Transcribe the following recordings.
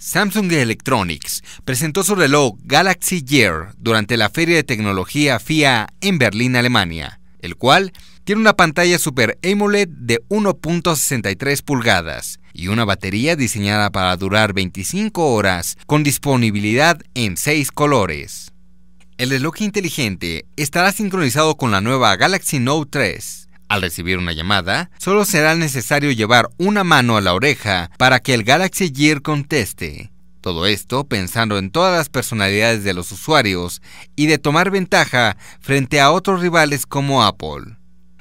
Samsung Electronics presentó su reloj Galaxy Gear durante la feria de tecnología FIA en Berlín, Alemania, el cual tiene una pantalla Super AMOLED de 1.63 pulgadas y una batería diseñada para durar 25 horas con disponibilidad en 6 colores. El reloj inteligente estará sincronizado con la nueva Galaxy Note 3, al recibir una llamada, solo será necesario llevar una mano a la oreja para que el Galaxy Gear conteste. Todo esto pensando en todas las personalidades de los usuarios y de tomar ventaja frente a otros rivales como Apple.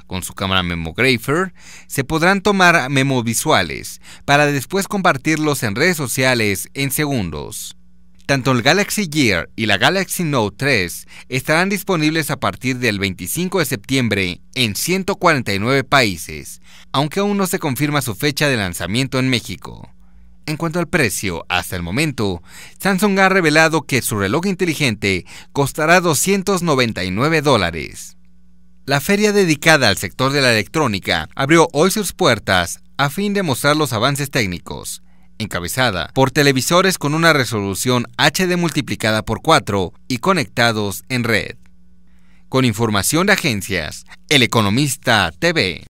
Con su cámara Memographer se podrán tomar memo visuales para después compartirlos en redes sociales en segundos. Tanto el Galaxy Gear y la Galaxy Note 3 estarán disponibles a partir del 25 de septiembre en 149 países, aunque aún no se confirma su fecha de lanzamiento en México. En cuanto al precio, hasta el momento, Samsung ha revelado que su reloj inteligente costará 299 dólares. La feria dedicada al sector de la electrónica abrió hoy sus puertas a fin de mostrar los avances técnicos, encabezada por televisores con una resolución HD multiplicada por 4 y conectados en red. Con información de agencias, El Economista TV.